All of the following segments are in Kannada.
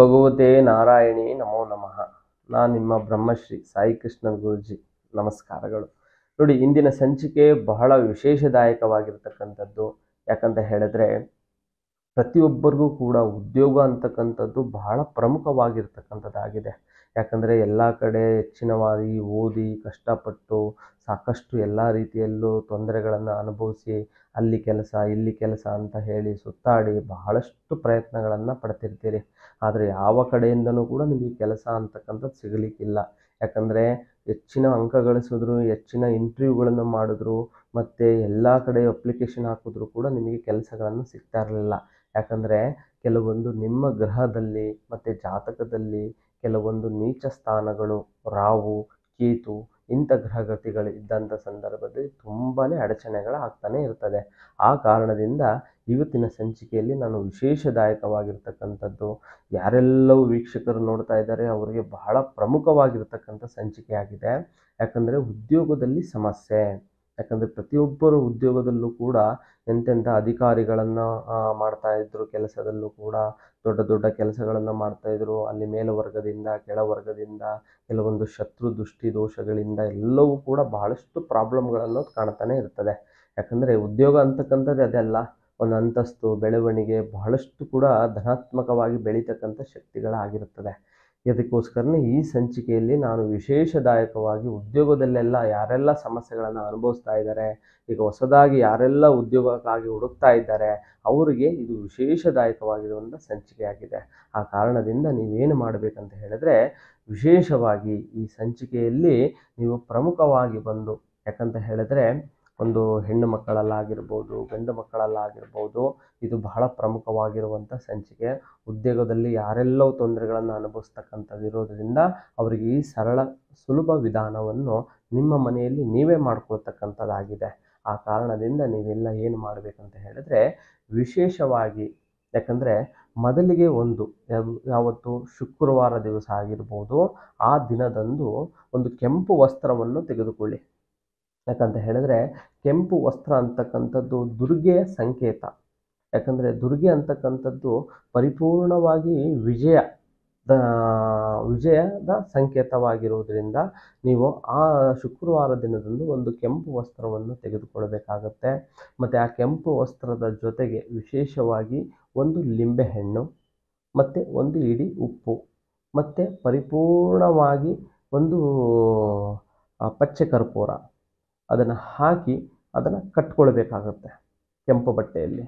ಭಗವತೆ ನಾರಾಯಣಿ ನಮೋ ನಮಃ ನಾ ನಿಮ್ಮ ಬ್ರಹ್ಮಶ್ರೀ ಸಾಯಿ ಕೃಷ್ಣ ಗುರುಜಿ ನಮಸ್ಕಾರಗಳು ನೋಡಿ ಇಂದಿನ ಸಂಚಿಕೆ ಬಹಳ ವಿಶೇಷದಾಯಕವಾಗಿರ್ತಕ್ಕಂಥದ್ದು ಯಾಕಂತ ಹೇಳಿದ್ರೆ ಪ್ರತಿಯೊಬ್ಬರಿಗೂ ಕೂಡ ಉದ್ಯೋಗ ಅಂತಕ್ಕಂಥದ್ದು ಬಹಳ ಪ್ರಮುಖವಾಗಿರ್ತಕ್ಕಂಥದ್ದಾಗಿದೆ ಯಾಕಂದರೆ ಎಲ್ಲ ಕಡೆ ಹೆಚ್ಚಿನವಾಗಿ ಓದಿ ಕಷ್ಟಪಟ್ಟು ಸಾಕಷ್ಟು ಎಲ್ಲ ರೀತಿಯಲ್ಲೂ ತೊಂದರೆಗಳನ್ನು ಅನುಭವಿಸಿ ಅಲ್ಲಿ ಕೆಲಸ ಇಲ್ಲಿ ಕೆಲಸ ಅಂತ ಹೇಳಿ ಸುತ್ತಾಡಿ ಬಹಳಷ್ಟು ಪ್ರಯತ್ನಗಳನ್ನು ಪಡ್ತಿರ್ತೀರಿ ಆದರೆ ಯಾವ ಕಡೆಯಿಂದನೂ ಕೂಡ ನಿಮಗೆ ಕೆಲಸ ಅಂತಕ್ಕಂಥದ್ದು ಸಿಗಲಿಕ್ಕಿಲ್ಲ ಯಾಕಂದರೆ ಹೆಚ್ಚಿನ ಅಂಕ ಗಳಿಸಿದ್ರು ಹೆಚ್ಚಿನ ಇಂಟರ್ವ್ಯೂಗಳನ್ನು ಮಾಡಿದ್ರು ಮತ್ತು ಎಲ್ಲ ಕಡೆ ಅಪ್ಲಿಕೇಶನ್ ಹಾಕಿದ್ರು ಕೂಡ ನಿಮಗೆ ಕೆಲಸಗಳನ್ನು ಸಿಗ್ತಾ ಇರಲಿಲ್ಲ ಯಾಕಂದರೆ ಕೆಲವೊಂದು ನಿಮ್ಮ ಗ್ರಹದಲ್ಲಿ ಮತ್ತು ಜಾತಕದಲ್ಲಿ ಕೆಲವೊಂದು ನೀಚ ಸ್ಥಾನಗಳು ರಾವು ಕೇತು ಇಂಥ ಗ್ರಹಗತಿಗಳು ಇದ್ದಂಥ ಸಂದರ್ಭದಲ್ಲಿ ತುಂಬಾ ಅಡಚಣೆಗಳು ಆಗ್ತಾನೆ ಇರ್ತದೆ ಆ ಕಾರಣದಿಂದ ಇವತ್ತಿನ ಸಂಚಿಕೆಯಲ್ಲಿ ನಾನು ವಿಶೇಷದಾಯಕವಾಗಿರ್ತಕ್ಕಂಥದ್ದು ಯಾರೆಲ್ಲವೂ ವೀಕ್ಷಕರು ನೋಡ್ತಾ ಇದ್ದಾರೆ ಅವರಿಗೆ ಬಹಳ ಪ್ರಮುಖವಾಗಿರ್ತಕ್ಕಂಥ ಸಂಚಿಕೆಯಾಗಿದೆ ಯಾಕಂದರೆ ಉದ್ಯೋಗದಲ್ಲಿ ಸಮಸ್ಯೆ ಯಾಕಂದರೆ ಪ್ರತಿಯೊಬ್ಬರು ಉದ್ಯೋಗದಲ್ಲೂ ಕೂಡ ಎಂತೆಂಥ ಅಧಿಕಾರಿಗಳನ್ನು ಮಾಡ್ತಾ ಇದ್ದರು ಕೆಲಸದಲ್ಲೂ ಕೂಡ ದೊಡ್ಡ ದೊಡ್ಡ ಕೆಲಸಗಳನ್ನು ಮಾಡ್ತಾಯಿದ್ರು ಅಲ್ಲಿ ಮೇಲ್ವರ್ಗದಿಂದ ಕೆಳವರ್ಗದಿಂದ ಕೆಲವೊಂದು ಶತ್ರು ದೃಷ್ಟಿ ದೋಷಗಳಿಂದ ಎಲ್ಲವೂ ಕೂಡ ಬಹಳಷ್ಟು ಪ್ರಾಬ್ಲಮ್ಗಳನ್ನು ಕಾಣ್ತಾನೆ ಇರ್ತದೆ ಯಾಕಂದರೆ ಉದ್ಯೋಗ ಅಂತಕ್ಕಂಥದ್ದು ಅದೆಲ್ಲ ಒಂದು ಅಂತಸ್ತು ಬೆಳವಣಿಗೆ ಬಹಳಷ್ಟು ಕೂಡ ಧನಾತ್ಮಕವಾಗಿ ಬೆಳೀತಕ್ಕಂಥ ಶಕ್ತಿಗಳಾಗಿರುತ್ತದೆ ಇದಕ್ಕೋಸ್ಕರನೇ ಈ ಸಂಚಿಕೆಯಲ್ಲಿ ನಾನು ವಿಶೇಷದಾಯಕವಾಗಿ ಉದ್ಯೋಗದಲ್ಲೆಲ್ಲ ಯಾರೆಲ್ಲ ಸಮಸ್ಯೆಗಳನ್ನು ಅನುಭವಿಸ್ತಾ ಇದ್ದಾರೆ ಈಗ ಹೊಸದಾಗಿ ಯಾರೆಲ್ಲ ಉದ್ಯೋಗಕ್ಕಾಗಿ ಹುಡುಕ್ತಾ ಇದ್ದಾರೆ ಅವರಿಗೆ ಇದು ವಿಶೇಷದಾಯಕವಾಗಿರುವಂಥ ಸಂಚಿಕೆಯಾಗಿದೆ ಆ ಕಾರಣದಿಂದ ನೀವೇನು ಮಾಡಬೇಕಂತ ಹೇಳಿದ್ರೆ ವಿಶೇಷವಾಗಿ ಈ ಸಂಚಿಕೆಯಲ್ಲಿ ನೀವು ಪ್ರಮುಖವಾಗಿ ಬಂದು ಯಾಕಂತ ಹೇಳಿದ್ರೆ ಒಂದು ಹೆಣ್ಣು ಮಕ್ಕಳಲ್ಲಾಗಿರ್ಬೋದು ಗಂಡು ಮಕ್ಕಳಲ್ಲಾಗಿರ್ಬೋದು ಇದು ಬಹಳ ಪ್ರಮುಖವಾಗಿರುವಂಥ ಸಂಚಿಕೆ ಉದ್ಯೋಗದಲ್ಲಿ ಯಾರೆಲ್ಲೋ ತೊಂದರೆಗಳನ್ನು ಅನುಭವಿಸ್ತಕ್ಕಂಥದ್ದು ಇರೋದ್ರಿಂದ ಅವರಿಗೆ ಈ ಸರಳ ಸುಲಭ ವಿಧಾನವನ್ನು ನಿಮ್ಮ ಮನೆಯಲ್ಲಿ ನೀವೇ ಮಾಡ್ಕೊಳ್ತಕ್ಕಂಥದ್ದಾಗಿದೆ ಆ ಕಾರಣದಿಂದ ನೀವೆಲ್ಲ ಏನು ಮಾಡಬೇಕಂತ ಹೇಳಿದ್ರೆ ವಿಶೇಷವಾಗಿ ಯಾಕಂದರೆ ಮೊದಲಿಗೆ ಒಂದು ಯಾವತ್ತು ಶುಕ್ರವಾರ ದಿವಸ ಆಗಿರ್ಬೋದು ಆ ದಿನದಂದು ಒಂದು ಕೆಂಪು ವಸ್ತ್ರವನ್ನು ತೆಗೆದುಕೊಳ್ಳಿ ಯಾಕಂತ ಹೇಳಿದ್ರೆ ಕೆಂಪು ವಸ್ತ್ರ ಅಂತಕ್ಕಂಥದ್ದು ದುರ್ಗೆಯ ಸಂಕೇತ ಯಾಕಂದರೆ ದುರ್ಗೆ ಅಂತಕ್ಕಂಥದ್ದು ಪರಿಪೂರ್ಣವಾಗಿ ವಿಜಯ ದ ವಿಜಯದ ಸಂಕೇತವಾಗಿರುವುದರಿಂದ ನೀವು ಆ ಶುಕ್ರವಾರ ದಿನದಂದು ಒಂದು ಕೆಂಪು ವಸ್ತ್ರವನ್ನು ತೆಗೆದುಕೊಳ್ಳಬೇಕಾಗತ್ತೆ ಮತ್ತು ಆ ಕೆಂಪು ವಸ್ತ್ರದ ಜೊತೆಗೆ ವಿಶೇಷವಾಗಿ ಒಂದು ಲಿಂಬೆಹಣ್ಣು ಮತ್ತು ಒಂದು ಇಡೀ ಉಪ್ಪು ಮತ್ತು ಪರಿಪೂರ್ಣವಾಗಿ ಒಂದು ಪಚ್ಚೆ ಕರ್ಪೂರ ಅದನ್ನು ಹಾಕಿ ಅದನ್ನು ಕಟ್ಕೊಳ್ಬೇಕಾಗುತ್ತೆ ಕೆಂಪು ಬಟ್ಟೆಯಲ್ಲಿ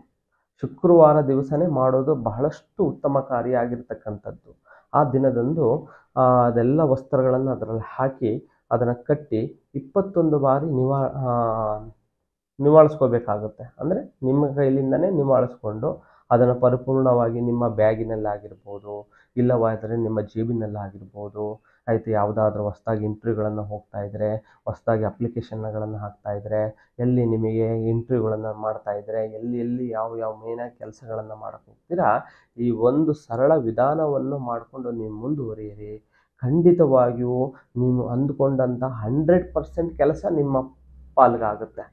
ಶುಕ್ರವಾರ ದಿವಸನೇ ಮಾಡೋದು ಬಹಳಷ್ಟು ಉತ್ತಮ ಕಾರ್ಯ ಆ ದಿನದಂದು ಅದೆಲ್ಲ ವಸ್ತ್ರಗಳನ್ನು ಅದರಲ್ಲಿ ಹಾಕಿ ಅದನ್ನು ಕಟ್ಟಿ ಇಪ್ಪತ್ತೊಂದು ಬಾರಿ ನಿವಾ ನಿವಾಳಿಸ್ಕೋಬೇಕಾಗುತ್ತೆ ಅಂದರೆ ನಿಮ್ಮ ಕೈಲಿಂದನೇ ನಿವಾಳಿಸ್ಕೊಂಡು ಅದನ್ನು ಪರಿಪೂರ್ಣವಾಗಿ ನಿಮ್ಮ ಬ್ಯಾಗಿನಲ್ಲಾಗಿರ್ಬೋದು ಇಲ್ಲವಾದರೆ ನಿಮ್ಮ ಜೇಬಿನಲ್ಲಾಗಿರ್ಬೋದು ಆಯಿತು ಯಾವುದಾದ್ರೂ ಹೊಸ್ದಾಗಿ ಇಂಟ್ರ್ಯೂಗಳನ್ನು ಹೋಗ್ತಾ ಇದ್ದರೆ ಹೊಸ್ದಾಗಿ ಅಪ್ಲಿಕೇಶನ್ಗಳನ್ನು ಹಾಕ್ತಾ ಇದ್ದರೆ ಎಲ್ಲಿ ನಿಮಗೆ ಇಂಟ್ರ್ಯೂಗಳನ್ನು ಮಾಡ್ತಾ ಇದ್ದರೆ ಎಲ್ಲಿ ಎಲ್ಲಿ ಯಾವ ಯಾವ ಮೇನಾಗಿ ಕೆಲಸಗಳನ್ನು ಮಾಡಕ್ಕೆ ಹೋಗ್ತೀರಾ ಈ ಒಂದು ಸರಳ ವಿಧಾನವನ್ನು ಮಾಡಿಕೊಂಡು ನೀವು ಮುಂದುವರಿಯಿರಿ ಖಂಡಿತವಾಗಿಯೂ ನೀವು ಅಂದುಕೊಂಡಂಥ ಹಂಡ್ರೆಡ್ ಪರ್ಸೆಂಟ್ ಕೆಲಸ ನಿಮ್ಮ ಪಾಲ್ಗಾಗುತ್ತೆ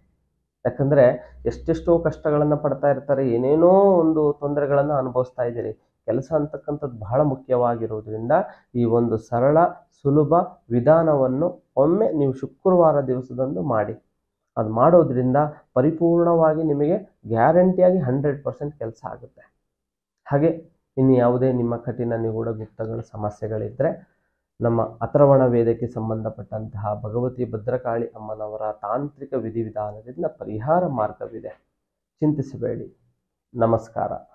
ಯಾಕಂದರೆ ಎಷ್ಟೆಷ್ಟೋ ಕಷ್ಟಗಳನ್ನು ಪಡ್ತಾ ಇರ್ತಾರೆ ಏನೇನೋ ಒಂದು ತೊಂದರೆಗಳನ್ನು ಅನುಭವಿಸ್ತಾ ಇದ್ದೀರಿ ಕೆಲಸ ಅಂತಕ್ಕಂಥದ್ದು ಬಹಳ ಮುಖ್ಯವಾಗಿರುವುದರಿಂದ ಈ ಒಂದು ಸರಳ ಸುಲಭ ವಿಧಾನವನ್ನು ಒಮ್ಮೆ ನೀವು ಶುಕ್ರವಾರ ದಿವಸದಂದು ಮಾಡಿ ಅದು ಮಾಡೋದ್ರಿಂದ ಪರಿಪೂರ್ಣವಾಗಿ ನಿಮಗೆ ಗ್ಯಾರಂಟಿಯಾಗಿ ಹಂಡ್ರೆಡ್ ಪರ್ಸೆಂಟ್ ಕೆಲಸ ಆಗುತ್ತೆ ಹಾಗೆ ಇನ್ನು ಯಾವುದೇ ನಿಮ್ಮ ಕಠಿಣ ನಿಗೂಢ ಗುಪ್ತಗಳ ಸಮಸ್ಯೆಗಳಿದ್ದರೆ ನಮ್ಮ ಅತ್ರವಣ ವೇದಕ್ಕೆ ಸಂಬಂಧಪಟ್ಟಂತಹ ಭಗವತಿ ಭದ್ರಕಾಳಿ ಅಮ್ಮನವರ ತಾಂತ್ರಿಕ ವಿಧಿವಿಧಾನದಿಂದ ಪರಿಹಾರ ಮಾರ್ಗವಿದೆ ಚಿಂತಿಸಬೇಡಿ ನಮಸ್ಕಾರ